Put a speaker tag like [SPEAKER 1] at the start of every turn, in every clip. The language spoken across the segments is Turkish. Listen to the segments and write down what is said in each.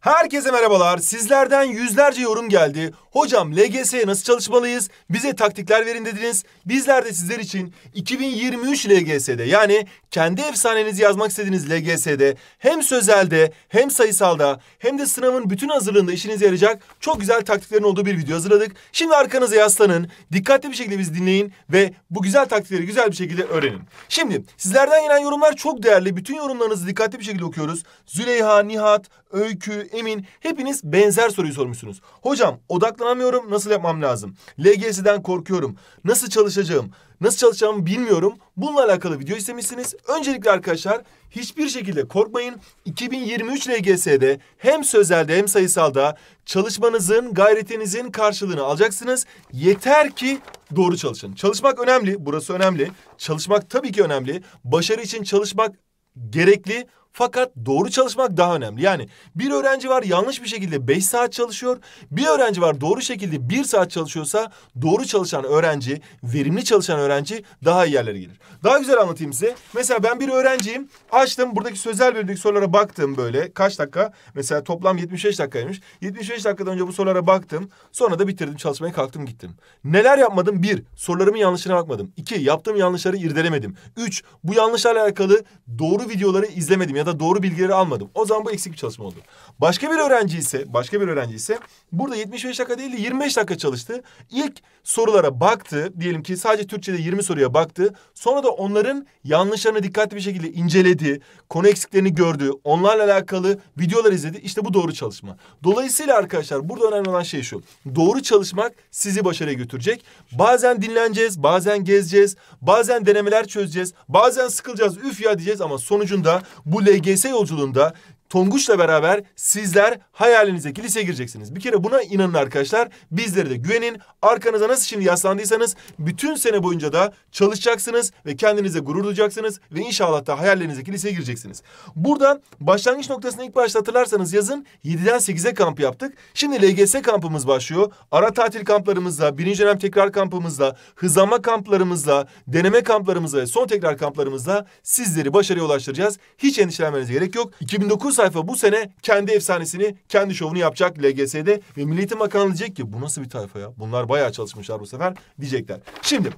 [SPEAKER 1] Herkese merhabalar. Sizlerden yüzlerce yorum geldi. Hocam LGS'ye nasıl çalışmalıyız? Bize taktikler verin dediniz. Bizler de sizler için 2023 LGS'de yani kendi efsanenizi yazmak istediğiniz LGS'de hem sözelde hem sayısalda hem de sınavın bütün hazırlığında işinize yarayacak çok güzel taktiklerin olduğu bir video hazırladık. Şimdi arkanıza yaslanın. Dikkatli bir şekilde bizi dinleyin ve bu güzel taktikleri güzel bir şekilde öğrenin. Şimdi sizlerden gelen yorumlar çok değerli. Bütün yorumlarınızı dikkatli bir şekilde okuyoruz. Züleyha, Nihat, Öykü, emin hepiniz benzer soruyu sormuşsunuz. Hocam odaklanamıyorum nasıl yapmam lazım? LGS'den korkuyorum. Nasıl çalışacağım? Nasıl çalışacağımı bilmiyorum. Bununla alakalı video istemişsiniz. Öncelikle arkadaşlar hiçbir şekilde korkmayın. 2023 LGS'de hem sözelde hem sayısalda çalışmanızın, gayretinizin karşılığını alacaksınız. Yeter ki doğru çalışın. Çalışmak önemli, burası önemli. Çalışmak tabii ki önemli. Başarı için çalışmak gerekli fakat doğru çalışmak daha önemli. Yani bir öğrenci var yanlış bir şekilde beş saat çalışıyor. Bir öğrenci var doğru şekilde bir saat çalışıyorsa doğru çalışan öğrenci, verimli çalışan öğrenci daha iyi yerlere gelir. Daha güzel anlatayım size. Mesela ben bir öğrenciyim. Açtım buradaki sözel bölümdeki sorulara baktım böyle. Kaç dakika? Mesela toplam 75 dakikaymış. 75 dakikadan önce bu sorulara baktım. Sonra da bitirdim çalışmaya kalktım gittim. Neler yapmadım? Bir, sorularımın yanlışına bakmadım. İki, yaptığım yanlışları irdelemedim. Üç, bu yanlışlarla alakalı doğru videoları izlemedim ya da da doğru bilgileri almadım. O zaman bu eksik bir çalışma oldu. Başka bir öğrenci ise, başka bir öğrenci ise burada 75 dakika değil de 25 dakika çalıştı. İlk sorulara baktı. Diyelim ki sadece Türkçe'de 20 soruya baktı. Sonra da onların yanlışlarını dikkatli bir şekilde inceledi. Konu eksiklerini gördü. Onlarla alakalı videolar izledi. İşte bu doğru çalışma. Dolayısıyla arkadaşlar burada önemli olan şey şu. Doğru çalışmak sizi başarıya götürecek. Bazen dinleneceğiz, bazen gezeceğiz, bazen denemeler çözeceğiz, bazen sıkılacağız, üf ya diyeceğiz ama sonucunda bu LGS yolculuğunda Tonguç'la beraber sizler hayalinizdeki lise gireceksiniz. Bir kere buna inanın arkadaşlar. Bizlere de güvenin. Arkanıza nasıl şimdi yaslandıysanız bütün sene boyunca da çalışacaksınız ve kendinize gurur duyacaksınız ve inşallah da hayallerinizdeki liseye gireceksiniz. Buradan başlangıç noktasını ilk başta hatırlarsanız yazın 7'den 8'e kamp yaptık. Şimdi LGS kampımız başlıyor. Ara tatil kamplarımızla, birinci dönem tekrar kampımızla, hızlanma kamplarımızla, deneme kamplarımızla ve son tekrar kamplarımızla sizleri başarıya ulaştıracağız. Hiç endişelenmenize gerek yok. 2009 sayfa bu sene kendi efsanesini, kendi şovunu yapacak LGS'de. Ve Milli Eğitim Bakanlığı diyecek ki bu nasıl bir tayfa ya? Bunlar bayağı çalışmışlar bu sefer diyecekler. Şimdi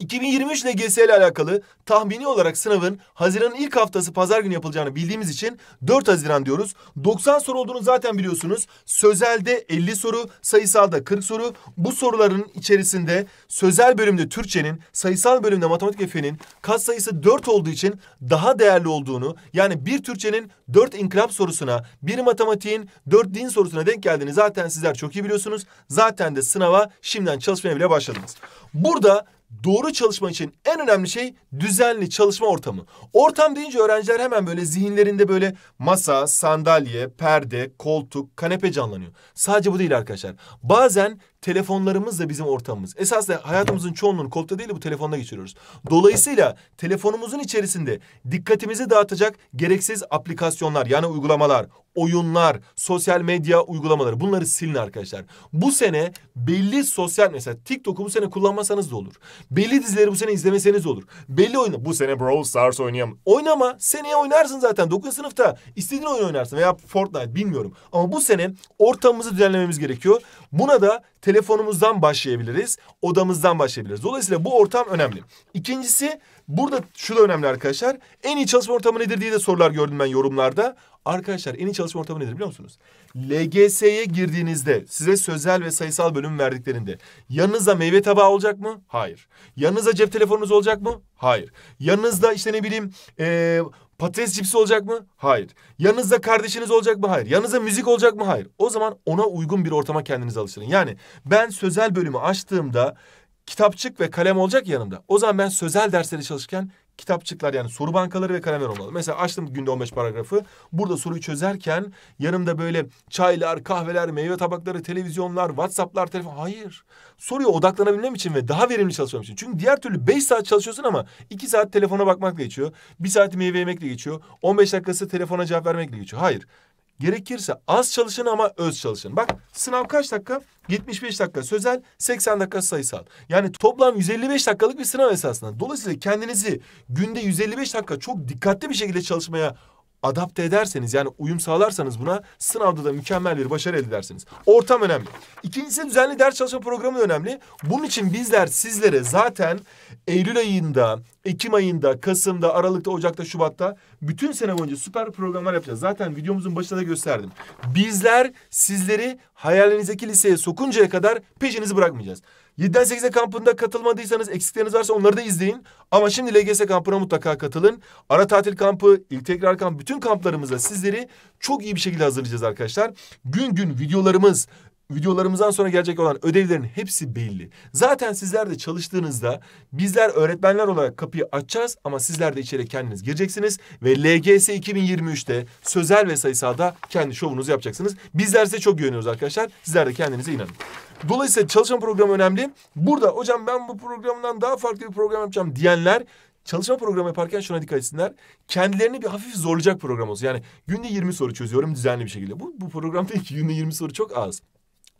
[SPEAKER 1] 2023 LGS ile alakalı tahmini olarak sınavın Haziran'ın ilk haftası pazar günü yapılacağını bildiğimiz için 4 Haziran diyoruz. 90 soru olduğunu zaten biliyorsunuz. Sözelde 50 soru, sayısalda 40 soru. Bu soruların içerisinde sözel bölümde Türkçenin, sayısal bölümde matematik ve fenin kat sayısı 4 olduğu için daha değerli olduğunu yani bir Türkçenin 4 inkılap sorusuna, bir matematiğin 4 din sorusuna denk geldiğini zaten sizler çok iyi biliyorsunuz. Zaten de sınava şimdiden çalışmaya bile başladınız. Burada doğru çalışma için en önemli şey düzenli çalışma ortamı. Ortam deyince öğrenciler hemen böyle zihinlerinde böyle masa, sandalye, perde, koltuk, kanepe canlanıyor. Sadece bu değil arkadaşlar. Bazen telefonlarımız da bizim ortamımız. Esasında hayatımızın çoğunluğunu koltukta değil de bu telefonda geçiriyoruz. Dolayısıyla telefonumuzun içerisinde dikkatimizi dağıtacak gereksiz aplikasyonlar yani uygulamalar, oyunlar, sosyal medya uygulamaları bunları silin arkadaşlar. Bu sene belli sosyal mesela TikTok'u bu sene kullanmasanız da olur. Belli dizileri bu sene izlemeseniz de olur. Belli oyunu bu sene Brawl Stars oynayamam. Oynama seneye oynarsın zaten 9. sınıfta istediğin oyun oynarsın veya Fortnite bilmiyorum. Ama bu sene ortamımızı düzenlememiz gerekiyor. Buna da telefonumuzdan başlayabiliriz, odamızdan başlayabiliriz. Dolayısıyla bu ortam önemli. İkincisi burada şu da önemli arkadaşlar. En iyi çalışma ortamı nedir diye de sorular gördüm ben yorumlarda. Arkadaşlar en iyi çalışma ortamı nedir biliyor musunuz? LGS'ye girdiğinizde size sözel ve sayısal bölüm verdiklerinde yanınızda meyve tabağı olacak mı? Hayır. Yanınızda cep telefonunuz olacak mı? Hayır. Yanınızda işte ne bileyim ee, Patates cipsi olacak mı? Hayır. Yanınızda kardeşiniz olacak mı? Hayır. Yanınızda müzik olacak mı? Hayır. O zaman ona uygun bir ortama kendinizi alıştırın. Yani ben sözel bölümü açtığımda kitapçık ve kalem olacak yanımda. O zaman ben sözel dersleri çalışırken kitapçıklar yani soru bankaları ve kalemler olmalı. Mesela açtım günde 15 paragrafı. Burada soruyu çözerken yanımda böyle çaylar, kahveler, meyve tabakları, televizyonlar, WhatsApp'lar, telefon. Hayır. Soruya odaklanabilmem için ve daha verimli çalışmam için. Çünkü diğer türlü beş saat çalışıyorsun ama iki saat telefona bakmakla geçiyor. bir saat meyve yemekle geçiyor. 15 dakikası telefona cevap vermekle geçiyor. Hayır. Gerekirse az çalışın ama öz çalışın. Bak sınav kaç dakika? 75 dakika sözel, 80 dakika sayısal. Yani toplam 155 dakikalık bir sınav esasında. Dolayısıyla kendinizi günde 155 dakika çok dikkatli bir şekilde çalışmaya adapte ederseniz yani uyum sağlarsanız buna sınavda da mükemmel bir başarı elde edersiniz. Ortam önemli. İkincisi düzenli ders çalışma programı önemli. Bunun için bizler sizlere zaten Eylül ayında Ekim ayında, Kasım'da, Aralık'ta, Ocak'ta, Şubat'ta bütün sene boyunca süper programlar yapacağız. Zaten videomuzun başında da gösterdim. Bizler sizleri hayalinizdeki liseye sokuncaya kadar peşinizi bırakmayacağız. 7'den 8'e kampında katılmadıysanız eksikleriniz varsa onları da izleyin. Ama şimdi LGS kampına mutlaka katılın. Ara tatil kampı, ilk tekrar kamp bütün kamplarımıza sizleri çok iyi bir şekilde hazırlayacağız arkadaşlar. Gün gün videolarımız, videolarımızdan sonra gelecek olan ödevlerin hepsi belli. Zaten sizler de çalıştığınızda bizler öğretmenler olarak kapıyı açacağız ama sizler de içeri kendiniz gireceksiniz ve LGS 2023'te sözel ve sayısalda kendi şovunuzu yapacaksınız. Bizler size çok güveniyoruz arkadaşlar. Sizler de kendinize inanın. Dolayısıyla çalışma programı önemli. Burada hocam ben bu programdan daha farklı bir program yapacağım diyenler çalışma programı yaparken şuna dikkat etsinler. Kendilerini bir hafif zorlayacak program olsun. Yani günde 20 soru çözüyorum düzenli bir şekilde. Bu, bu program ki günde 20 soru çok az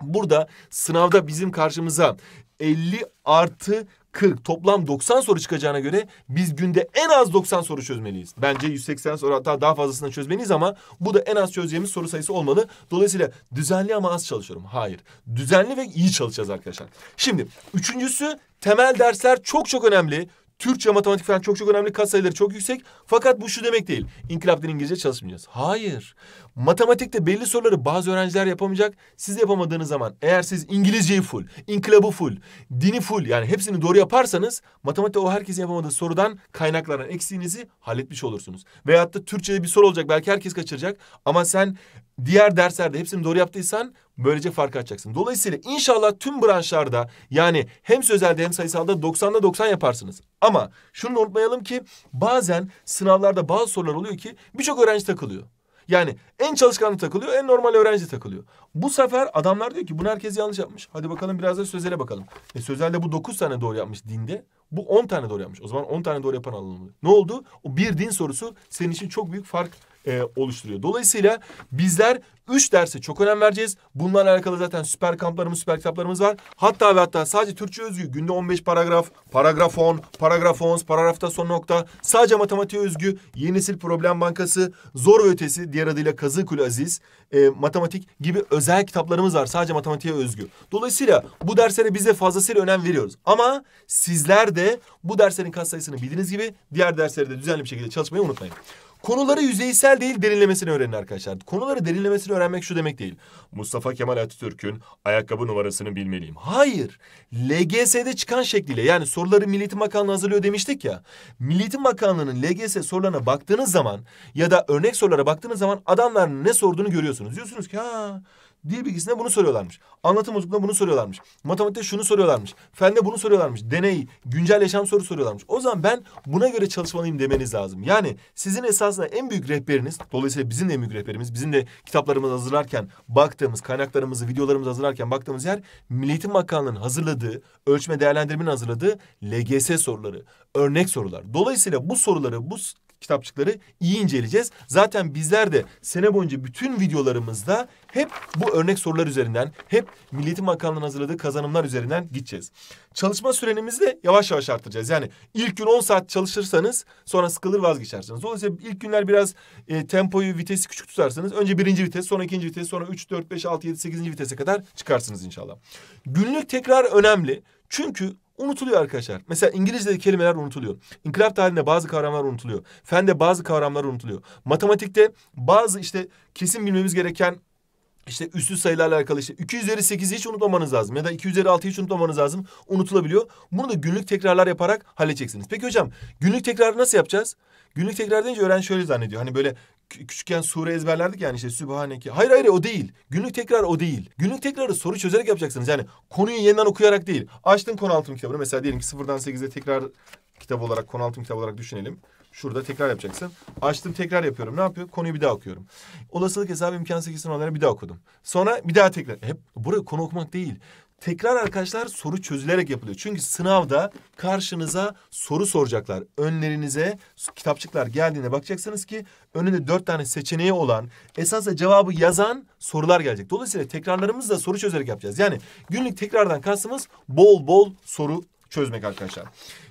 [SPEAKER 1] burada sınavda bizim karşımıza 50 artı 40 toplam 90 soru çıkacağına göre biz günde en az 90 soru çözmeliyiz. Bence 180 soru hatta daha fazlasını çözmeliyiz ama bu da en az çözeceğimiz soru sayısı olmalı. Dolayısıyla düzenli ama az çalışıyorum. Hayır. Düzenli ve iyi çalışacağız arkadaşlar. Şimdi üçüncüsü temel dersler çok çok önemli. Türkçe, matematik falan çok çok önemli. Kat sayıları çok yüksek. Fakat bu şu demek değil. İnkılap İngilizce çalışmayacağız. Hayır. Matematikte belli soruları bazı öğrenciler yapamayacak. Siz yapamadığınız zaman eğer siz İngilizceyi full, inkılabı full, dini full yani hepsini doğru yaparsanız matematikte o herkesin yapamadığı sorudan kaynaklanan eksiğinizi halletmiş olursunuz. Veyahut da Türkçe'de bir soru olacak belki herkes kaçıracak ama sen diğer derslerde hepsini doğru yaptıysan Böylece fark açacaksın. Dolayısıyla inşallah tüm branşlarda yani hem sözelde hem sayısalda 90'da 90 yaparsınız. Ama şunu unutmayalım ki bazen sınavlarda bazı sorular oluyor ki birçok öğrenci takılıyor. Yani en çalışkanı takılıyor, en normal öğrenci takılıyor. Bu sefer adamlar diyor ki bunu herkes yanlış yapmış. Hadi bakalım biraz da sözele bakalım. E sözelde bu 9 tane doğru yapmış dinde. Bu 10 tane doğru yapmış. O zaman 10 tane doğru yapan alalım. Ne oldu? O bir din sorusu senin için çok büyük fark e, oluşturuyor. Dolayısıyla bizler 3 derse çok önem vereceğiz. Bunlarla alakalı zaten süper kamplarımız, süper kitaplarımız var. Hatta ve hatta sadece Türkçe özgü günde 15 paragraf, paragraf 10, paragraf 10, paragrafta son nokta. Sadece matematiğe özgü Yeni Nesil Problem Bankası, Zor Ötesi diğer adıyla Kazıkül Aziz, e, matematik gibi özel kitaplarımız var. Sadece matematiğe özgü. Dolayısıyla bu derslere biz de fazlasıyla önem veriyoruz. Ama sizler de bu derslerin katsayısını bildiğiniz gibi diğer derslerde düzenli bir şekilde çalışmayı unutmayın. Konuları yüzeysel değil derinlemesini öğrenin arkadaşlar. Konuları derinlemesini öğrenmek şu demek değil. Mustafa Kemal Atatürk'ün ayakkabı numarasını bilmeliyim. Hayır. LGS'de çıkan şekliyle yani soruları Milli Bakanlığı hazırlıyor demiştik ya. Milli Bakanlığı'nın LGS sorularına baktığınız zaman ya da örnek sorulara baktığınız zaman adamların ne sorduğunu görüyorsunuz. Diyorsunuz ki ha Dil bilgisinde bunu soruyorlarmış. Anlatım uzunluğunda bunu soruyorlarmış. Matematikte şunu soruyorlarmış. Fende bunu soruyorlarmış. Deney, güncel yaşam soru soruyorlarmış. O zaman ben buna göre çalışmalıyım demeniz lazım. Yani sizin esasında en büyük rehberiniz, dolayısıyla bizim de en büyük rehberimiz, bizim de kitaplarımızı hazırlarken baktığımız, kaynaklarımızı, videolarımızı hazırlarken baktığımız yer Milli Eğitim Bakanlığı'nın hazırladığı, ölçme değerlendirmenin hazırladığı LGS soruları, örnek sorular. Dolayısıyla bu soruları, bu kitapçıkları iyi inceleyeceğiz. Zaten bizler de sene boyunca bütün videolarımızda hep bu örnek sorular üzerinden, hep Milli Eğitim Bakanlığı'nın hazırladığı kazanımlar üzerinden gideceğiz. Çalışma sürenimizi de yavaş yavaş arttıracağız. Yani ilk gün 10 saat çalışırsanız sonra sıkılır vazgeçersiniz. Dolayısıyla ilk günler biraz e, tempoyu, vitesi küçük tutarsanız önce birinci vites, sonra ikinci vites, sonra üç, dört, beş, altı, yedi, sekizinci vitese kadar çıkarsınız inşallah. Günlük tekrar önemli. Çünkü unutuluyor arkadaşlar. Mesela İngilizce'de kelimeler unutuluyor. İnkılap tarihinde bazı kavramlar unutuluyor. Fende bazı kavramlar unutuluyor. Matematikte bazı işte kesin bilmemiz gereken işte üstü sayılarla alakalı işte 2 üzeri 8'i hiç unutmamanız lazım ya da 2 üzeri 6'yı hiç unutmamanız lazım. Unutulabiliyor. Bunu da günlük tekrarlar yaparak halledeceksiniz. Peki hocam günlük tekrarı nasıl yapacağız? Günlük tekrar deyince öğren şöyle zannediyor. Hani böyle küçükken sure ezberlerdik yani işte Sübhaneke. Hayır hayır o değil. Günlük tekrar o değil. Günlük tekrarı soru çözerek yapacaksınız. Yani konuyu yeniden okuyarak değil. Açtın konu altım kitabını. Mesela diyelim ki sıfırdan sekize tekrar kitap olarak, konu altım kitap olarak düşünelim. Şurada tekrar yapacaksın. Açtım tekrar yapıyorum. Ne yapıyor? Konuyu bir daha okuyorum. Olasılık hesabı imkansız sekizini onlara bir daha okudum. Sonra bir daha tekrar. Hep burada konu okumak değil. Tekrar arkadaşlar soru çözülerek yapılıyor. Çünkü sınavda karşınıza soru soracaklar. Önlerinize kitapçıklar geldiğinde bakacaksınız ki önünde dört tane seçeneği olan esasla cevabı yazan sorular gelecek. Dolayısıyla tekrarlarımızı da soru çözerek yapacağız. Yani günlük tekrardan kastımız bol bol soru çözmek arkadaşlar.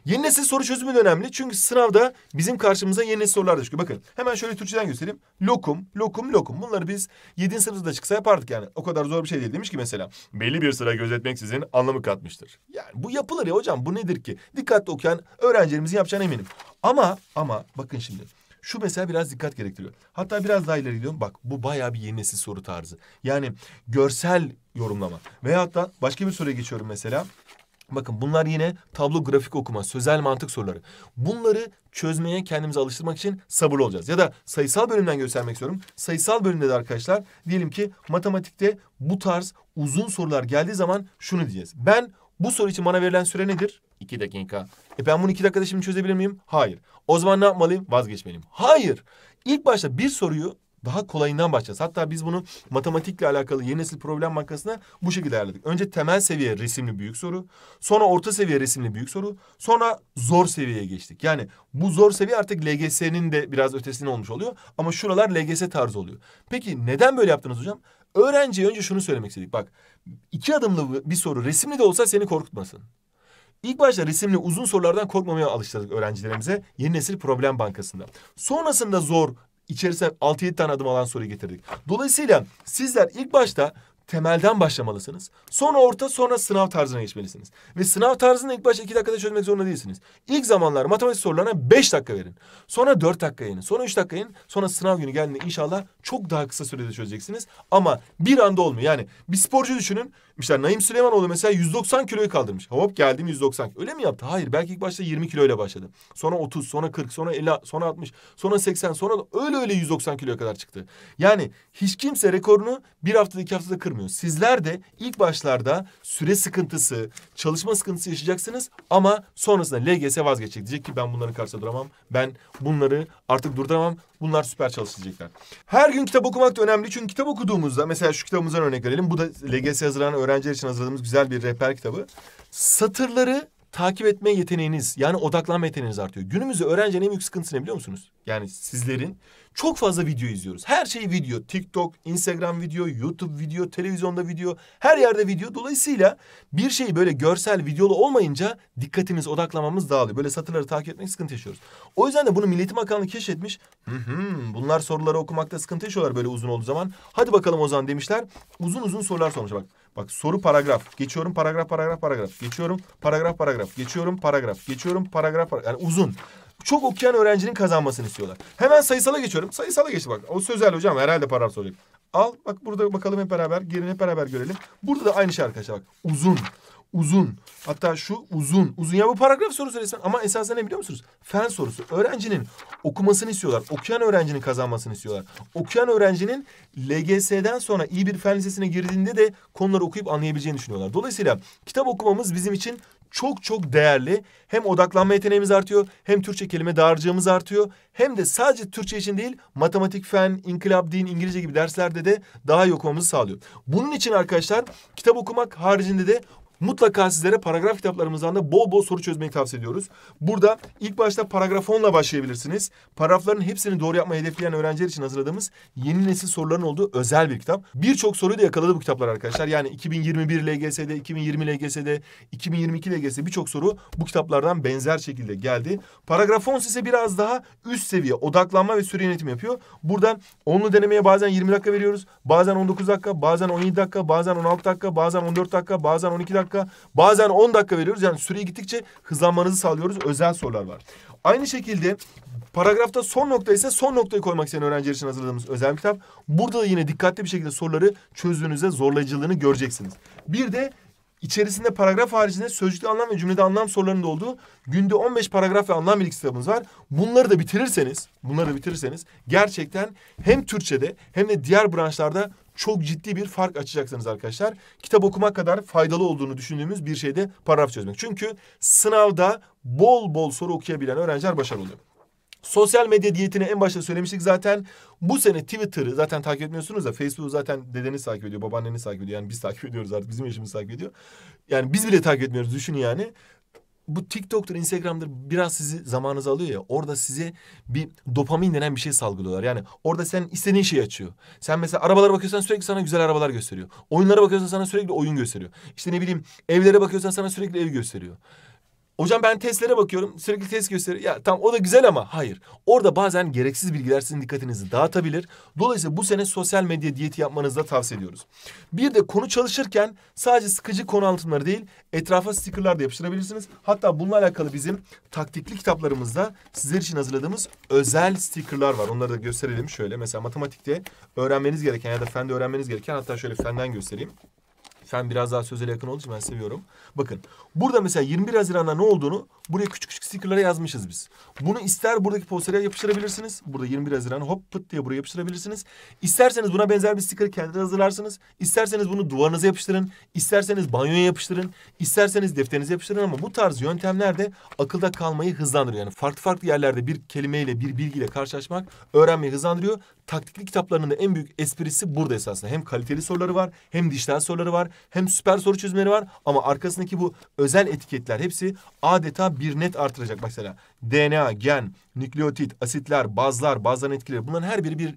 [SPEAKER 1] Yeni nesil soru çözümü de önemli. Çünkü sınavda bizim karşımıza yeni nesil sorular da çıkıyor. Bakın hemen şöyle Türkçeden göstereyim. Lokum, lokum, lokum. Bunları biz 7. sınıfta çıksa yapardık yani. O kadar zor bir şey değil. Demiş ki mesela belli bir sıra sizin anlamı katmıştır. Yani bu yapılır ya hocam. Bu nedir ki? Dikkatli okuyan öğrencilerimizin yapacağına eminim. Ama ama bakın şimdi. Şu mesela biraz dikkat gerektiriyor. Hatta biraz daha ileri gidiyorum. Bak bu bayağı bir yeni nesil soru tarzı. Yani görsel yorumlama. Veya hatta başka bir soruya geçiyorum mesela. Bakın bunlar yine tablo grafik okuma, sözel mantık soruları. Bunları çözmeye kendimizi alıştırmak için sabırlı olacağız. Ya da sayısal bölümden göstermek istiyorum. Sayısal bölümde de arkadaşlar diyelim ki matematikte bu tarz uzun sorular geldiği zaman şunu diyeceğiz. Ben bu soru için bana verilen süre nedir? İki dakika. E ben bunu iki dakikada şimdi çözebilir miyim? Hayır. O zaman ne yapmalıyım? Vazgeçmeliyim. Hayır. İlk başta bir soruyu daha kolayından başlayacağız. Hatta biz bunu matematikle alakalı yeni nesil problem bankasına bu şekilde ayarladık. Önce temel seviye resimli büyük soru, sonra orta seviye resimli büyük soru, sonra zor seviyeye geçtik. Yani bu zor seviye artık LGS'nin de biraz ötesinde olmuş oluyor ama şuralar LGS tarzı oluyor. Peki neden böyle yaptınız hocam? Öğrenciye önce şunu söylemek istedik. Bak iki adımlı bir soru resimli de olsa seni korkutmasın. İlk başta resimli uzun sorulardan korkmamaya alıştırdık öğrencilerimize yeni nesil problem bankasında. Sonrasında zor içerisine 6-7 tane adım alan soruyu getirdik. Dolayısıyla sizler ilk başta temelden başlamalısınız. Sonra orta sonra sınav tarzına geçmelisiniz. Ve sınav tarzını ilk başta iki dakikada çözmek zorunda değilsiniz. İlk zamanlar matematik sorularına beş dakika verin. Sonra dört dakika yayın. Sonra üç dakika yayın. Sonra sınav günü geldiğinde inşallah çok daha kısa sürede çözeceksiniz. Ama bir anda olmuyor. Yani bir sporcu düşünün. İşte Naim Süleymanoğlu mesela 190 kiloyu kaldırmış. Hop geldim 190. Öyle mi yaptı? Hayır. Belki ilk başta 20 kiloyla başladı. Sonra 30, sonra 40, sonra 50, sonra 60, sonra 80, sonra öyle öyle 190 kiloya kadar çıktı. Yani hiç kimse rekorunu bir haftada iki haftada kırmıyor olmuyor. Sizler de ilk başlarda süre sıkıntısı, çalışma sıkıntısı yaşayacaksınız ama sonrasında LGS vazgeçecek. Diyecek ki ben bunların karşısında duramam. Ben bunları artık durduramam. Bunlar süper çalışacaklar. Her gün kitap okumak da önemli. Çünkü kitap okuduğumuzda mesela şu kitabımızdan örnek verelim. Bu da LGS hazırlanan öğrenciler için hazırladığımız güzel bir rehber kitabı. Satırları takip etme yeteneğiniz yani odaklanma yeteneğiniz artıyor. Günümüzde öğrencinin en büyük sıkıntısı ne biliyor musunuz? Yani sizlerin çok fazla video izliyoruz. Her şey video. TikTok, Instagram video, YouTube video, televizyonda video. Her yerde video. Dolayısıyla bir şey böyle görsel, videolu olmayınca dikkatimiz, odaklamamız dağılıyor. Böyle satırları takip etmek sıkıntı yaşıyoruz. O yüzden de bunu milletim Bakanlığı keşfetmiş. Hı hı, bunlar soruları okumakta sıkıntı yaşıyorlar böyle uzun olduğu zaman. Hadi bakalım o zaman demişler. Uzun uzun sorular sormuşlar bak. Bak soru paragraf. Geçiyorum paragraf paragraf paragraf. Geçiyorum paragraf paragraf. Geçiyorum paragraf. Geçiyorum paragraf paragraf. Yani uzun. Çok okuyan öğrencinin kazanmasını istiyorlar. Hemen sayısala geçiyorum. Sayısala geçti bak. O sözel hocam herhalde paragraf soracak. Al bak burada bakalım hep beraber. Gelin hep beraber görelim. Burada da aynı şey arkadaşlar bak. Uzun. Uzun. Hatta şu uzun. Uzun ya bu paragraf sorusu resmen. Ama esasen ne biliyor musunuz? Fen sorusu. Öğrencinin okumasını istiyorlar. Okuyan öğrencinin kazanmasını istiyorlar. Okuyan öğrencinin LGS'den sonra iyi bir fen lisesine girdiğinde de konuları okuyup anlayabileceğini düşünüyorlar. Dolayısıyla kitap okumamız bizim için çok çok değerli. Hem odaklanma yeteneğimiz artıyor, hem Türkçe kelime dağarcığımız artıyor. Hem de sadece Türkçe için değil, matematik, fen, inkılap, din, İngilizce gibi derslerde de daha iyi okumamızı sağlıyor. Bunun için arkadaşlar kitap okumak haricinde de Mutlaka sizlere paragraf kitaplarımızdan da bol bol soru çözmeyi tavsiye ediyoruz. Burada ilk başta paragraf 10'la başlayabilirsiniz. Paragrafların hepsini doğru yapmayı hedefleyen öğrenciler için hazırladığımız yeni nesil soruların olduğu özel bir kitap. Birçok soruyu da yakaladı bu kitaplar arkadaşlar. Yani 2021 LGS'de, 2020 LGS'de, 2022 LGS'de birçok soru bu kitaplardan benzer şekilde geldi. Paragraf 10 size biraz daha üst seviye odaklanma ve süre yönetimi yapıyor. Burada onlu denemeye bazen 20 dakika veriyoruz. Bazen 19 dakika, bazen 17 dakika, bazen 16 dakika, bazen 14 dakika, bazen 12 dakika dakika. Bazen 10 dakika veriyoruz. Yani süreyi gittikçe hızlanmanızı sağlıyoruz. Özel sorular var. Aynı şekilde paragrafta son nokta ise son noktayı koymak isteyen öğrenciler için hazırladığımız özel kitap. Burada da yine dikkatli bir şekilde soruları çözdüğünüzde zorlayıcılığını göreceksiniz. Bir de içerisinde paragraf haricinde sözcükte anlam ve cümlede anlam sorularının da olduğu günde 15 paragraf ve anlam bilgi kitabımız var. Bunları da bitirirseniz, bunları da bitirirseniz gerçekten hem Türkçede hem de diğer branşlarda çok ciddi bir fark açacaksınız arkadaşlar. Kitap okumak kadar faydalı olduğunu düşündüğümüz bir şey de paragraf çözmek. Çünkü sınavda bol bol soru okuyabilen öğrenciler başarılı oluyor. Sosyal medya diyetini en başta söylemiştik zaten. Bu sene Twitter'ı zaten takip etmiyorsunuz da Facebook'u zaten dedeniz takip ediyor, babaanneniz takip ediyor. Yani biz takip ediyoruz artık, bizim yaşımız takip ediyor. Yani biz bile takip etmiyoruz düşün yani bu TikTok'tur, Instagram'dır biraz sizi zamanınızı alıyor ya. Orada size bir dopamin denen bir şey salgılıyorlar. Yani orada sen istediğin şeyi açıyor. Sen mesela arabalara bakıyorsan sürekli sana güzel arabalar gösteriyor. Oyunlara bakıyorsan sana sürekli oyun gösteriyor. İşte ne bileyim evlere bakıyorsan sana sürekli ev gösteriyor. Hocam ben testlere bakıyorum. Sürekli test gösteriyor. Ya tamam o da güzel ama hayır. Orada bazen gereksiz bilgiler sizin dikkatinizi dağıtabilir. Dolayısıyla bu sene sosyal medya diyeti yapmanızı da tavsiye ediyoruz. Bir de konu çalışırken sadece sıkıcı konu anlatımları değil etrafa stickerlar da yapıştırabilirsiniz. Hatta bununla alakalı bizim taktikli kitaplarımızda sizler için hazırladığımız özel stickerlar var. Onları da gösterelim şöyle. Mesela matematikte öğrenmeniz gereken ya da fende öğrenmeniz gereken hatta şöyle fenden göstereyim fen biraz daha sözel yakın olduğu için ben seviyorum. Bakın burada mesela 21 Haziran'da ne olduğunu buraya küçük küçük stickerlara yazmışız biz. Bunu ister buradaki postere yapıştırabilirsiniz. Burada 21 Haziran hop pıt diye buraya yapıştırabilirsiniz. İsterseniz buna benzer bir sticker kendiniz hazırlarsınız. İsterseniz bunu duvarınıza yapıştırın. İsterseniz banyoya yapıştırın. İsterseniz defterinize yapıştırın ama bu tarz yöntemler de akılda kalmayı hızlandırıyor. Yani farklı farklı yerlerde bir kelimeyle bir bilgiyle karşılaşmak öğrenmeyi hızlandırıyor. Taktikli kitaplarının da en büyük esprisi burada esasında. Hem kaliteli soruları var hem dijital soruları var. Hem süper soru çözümleri var ama arkasındaki bu özel etiketler hepsi adeta bir net artıracak. Mesela DNA, gen, nükleotit, asitler, bazlar, bazların etkileri bunların her biri bir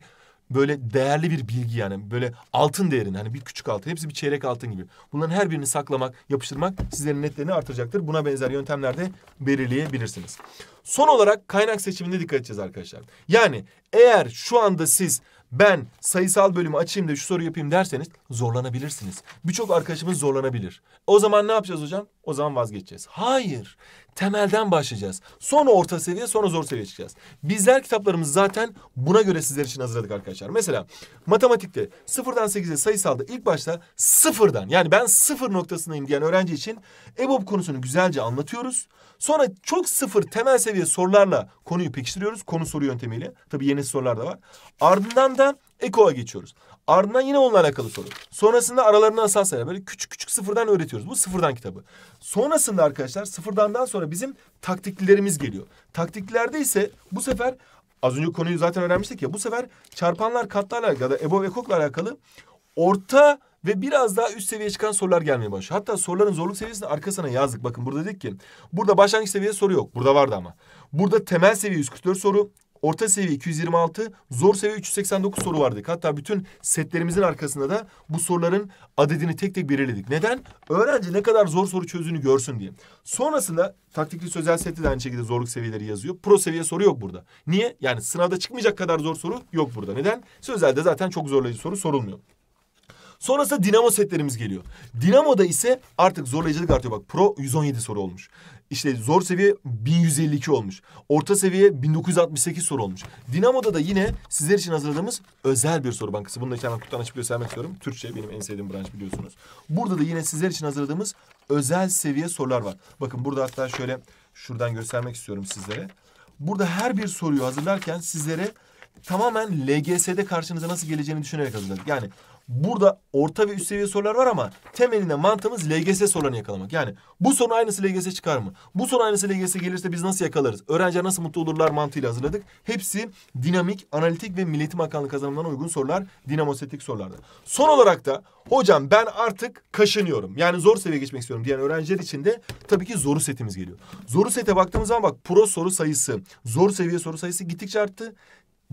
[SPEAKER 1] böyle değerli bir bilgi yani böyle altın değerinde hani bir küçük altın hepsi bir çeyrek altın gibi. Bunların her birini saklamak, yapıştırmak sizlerin netlerini artıracaktır. Buna benzer yöntemler de belirleyebilirsiniz. Son olarak kaynak seçiminde dikkat edeceğiz arkadaşlar. Yani eğer şu anda siz ben sayısal bölümü açayım da şu soruyu yapayım derseniz zorlanabilirsiniz. Birçok arkadaşımız zorlanabilir. O zaman ne yapacağız hocam? O zaman vazgeçeceğiz. Hayır. Temelden başlayacağız. Sonra orta seviye, sonra zor seviye çıkacağız. Bizler kitaplarımız zaten buna göre sizler için hazırladık arkadaşlar. Mesela matematikte sıfırdan sekize sayısalda ilk başta sıfırdan yani ben sıfır noktasındayım diyen öğrenci için EBOB konusunu güzelce anlatıyoruz. Sonra çok sıfır temel seviye sorularla konuyu pekiştiriyoruz. Konu soru yöntemiyle. Tabii yeni sorular da var. Ardından da EKO'a geçiyoruz. Ardından yine onunla alakalı soru. Sonrasında aralarında asal sayılar. Böyle küçük küçük sıfırdan öğretiyoruz. Bu sıfırdan kitabı. Sonrasında arkadaşlar sıfırdandan sonra bizim taktiklilerimiz geliyor. Taktiklilerde ise bu sefer az önce konuyu zaten öğrenmiştik ya. Bu sefer çarpanlar katlarla ya da EBOB ekokla alakalı orta ve biraz daha üst seviyeye çıkan sorular gelmeye başlıyor. Hatta soruların zorluk seviyesini arkasına yazdık. Bakın burada dedik ki burada başlangıç seviyesi soru yok. Burada vardı ama. Burada temel seviye 144 soru orta seviye 226, zor seviye 389 soru vardı. Hatta bütün setlerimizin arkasında da bu soruların adedini tek tek belirledik. Neden? Öğrenci ne kadar zor soru çözdüğünü görsün diye. Sonrasında taktikli sözel sette de aynı şekilde zorluk seviyeleri yazıyor. Pro seviye soru yok burada. Niye? Yani sınavda çıkmayacak kadar zor soru yok burada. Neden? Sözelde zaten çok zorlayıcı soru sorulmuyor. Sonrasında dinamo setlerimiz geliyor. Dinamo'da ise artık zorlayıcılık artıyor. Bak pro 117 soru olmuş. İşte zor seviye 1152 olmuş. Orta seviye 1968 soru olmuş. Dinamo'da da yine sizler için hazırladığımız özel bir soru bankası. Bunu da hemen kutudan açıp göstermek istiyorum. Türkçe benim en sevdiğim branş biliyorsunuz. Burada da yine sizler için hazırladığımız özel seviye sorular var. Bakın burada hatta şöyle şuradan göstermek istiyorum sizlere. Burada her bir soruyu hazırlarken sizlere tamamen LGS'de karşınıza nasıl geleceğini düşünerek hazırladık. Yani burada orta ve üst seviye sorular var ama temelinde mantığımız LGS sorularını yakalamak. Yani bu soru aynısı LGS çıkar mı? Bu soru aynısı LGS gelirse biz nasıl yakalarız? Öğrenciler nasıl mutlu olurlar mantığıyla hazırladık. Hepsi dinamik, analitik ve milletim akanlı kazanımlarına uygun sorular, dinamosetik sorularda. Son olarak da hocam ben artık kaşınıyorum. Yani zor seviye geçmek istiyorum diyen öğrenciler için de tabii ki zoru setimiz geliyor. Zoru sete baktığımız zaman bak pro soru sayısı, zor seviye soru sayısı gittikçe arttı.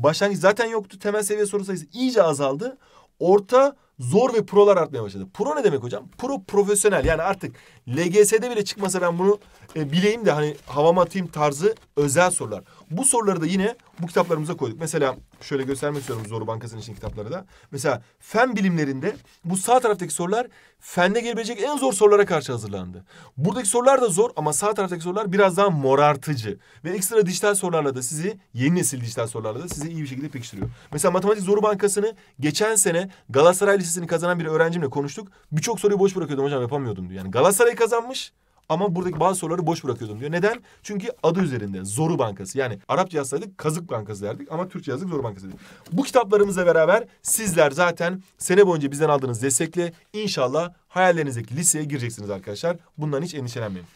[SPEAKER 1] Başlangıç zaten yoktu. Temel seviye soru sayısı iyice azaldı. Orta zor ve prolar artmaya başladı. Pro ne demek hocam? Pro profesyonel yani artık LGS'de bile çıkmasa ben bunu e, bileyim de hani havama atayım tarzı özel sorular. Bu soruları da yine bu kitaplarımıza koyduk. Mesela şöyle göstermek istiyorum Zoru Bankası'nın için kitapları da. Mesela fen bilimlerinde bu sağ taraftaki sorular fende gelebilecek en zor sorulara karşı hazırlandı. Buradaki sorular da zor ama sağ taraftaki sorular biraz daha morartıcı. Ve ekstra dijital sorularla da sizi yeni nesil dijital sorularla da sizi iyi bir şekilde pekiştiriyor. Mesela matematik Zoru Bankası'nı geçen sene Galatasaray Lisesi'ni kazanan bir öğrencimle konuştuk. Birçok soruyu boş bırakıyordum hocam yapamıyordum diyor. Yani Galatasaray kazanmış ama buradaki bazı soruları boş bırakıyordum diyor. Neden? Çünkü adı üzerinde Zoru Bankası. Yani Arapça yazsaydık Kazık Bankası derdik ama Türkçe yazdık Zoru Bankası dedik. Bu kitaplarımızla beraber sizler zaten sene boyunca bizden aldığınız destekle inşallah hayallerinizdeki liseye gireceksiniz arkadaşlar. Bundan hiç endişelenmeyin.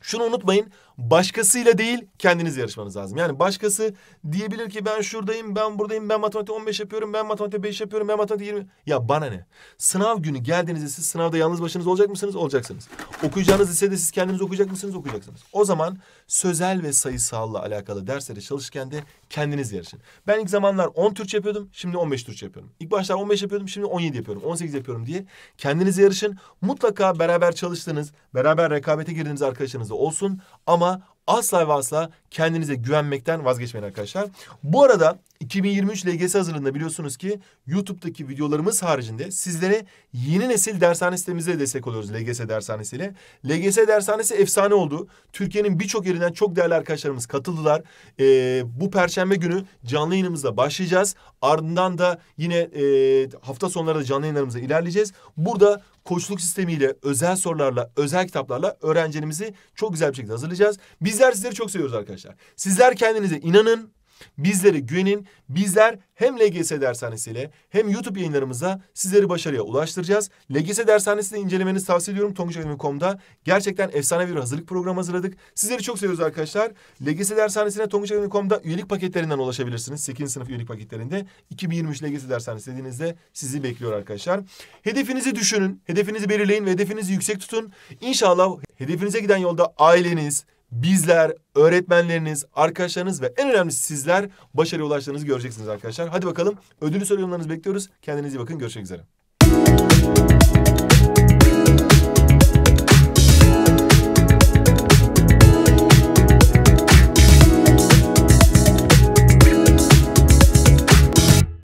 [SPEAKER 1] Şunu unutmayın başkasıyla değil kendiniz yarışmanız lazım. Yani başkası diyebilir ki ben şuradayım, ben buradayım, ben matematik 15 yapıyorum, ben matematik 5 yapıyorum, ben matematik 20... Ya bana ne? Sınav günü geldiğinizde siz sınavda yalnız başınız olacak mısınız? Olacaksınız. Okuyacağınız lisede siz kendiniz okuyacak mısınız? Okuyacaksınız. O zaman sözel ve sayısalla alakalı derslere çalışırken de kendiniz yarışın. Ben ilk zamanlar 10 Türkçe yapıyordum, şimdi 15 Türkçe yapıyorum. İlk başlar 15 yapıyordum, şimdi 17 yapıyorum, 18 yapıyorum diye kendiniz yarışın. Mutlaka beraber çalıştığınız, beraber rekabete girdiğiniz arkadaşınız olsun ama asla ve asla kendinize güvenmekten vazgeçmeyin arkadaşlar. Bu arada 2023 LGS hazırlığında biliyorsunuz ki YouTube'daki videolarımız haricinde sizlere yeni nesil dershane sitemizle destek oluyoruz LGS dershanesiyle. LGS dershanesi efsane oldu. Türkiye'nin birçok yerinden çok değerli arkadaşlarımız katıldılar. Ee, bu perşembe günü canlı yayınımızla başlayacağız. Ardından da yine e, hafta sonları da canlı yayınlarımıza ilerleyeceğiz. Burada koçluk sistemiyle, özel sorularla, özel kitaplarla öğrencilerimizi çok güzel bir şekilde hazırlayacağız. Bizler sizleri çok seviyoruz arkadaşlar. Sizler kendinize inanın, Bizlere güvenin. Bizler hem LGS Dershanesi'yle hem YouTube yayınlarımızda sizleri başarıya ulaştıracağız. LGS Dershanesi'ni incelemenizi tavsiye ediyorum tonguçakademi.com'da. Gerçekten efsane bir hazırlık programı hazırladık. Sizleri çok seviyoruz arkadaşlar. LGS Dershanesi'ne tonguçakademi.com'da üyelik paketlerinden ulaşabilirsiniz. 8. sınıf üyelik paketlerinde 2023 LGS Dershanesi dediğinizde sizi bekliyor arkadaşlar. Hedefinizi düşünün, hedefinizi belirleyin ve hedefinizi yüksek tutun. İnşallah hedefinize giden yolda aileniz, bizler, öğretmenleriniz, arkadaşlarınız ve en önemlisi sizler başarıya ulaştığınızı göreceksiniz arkadaşlar. Hadi bakalım ödülü soru yorumlarınızı bekliyoruz. Kendinize iyi bakın. Görüşmek üzere.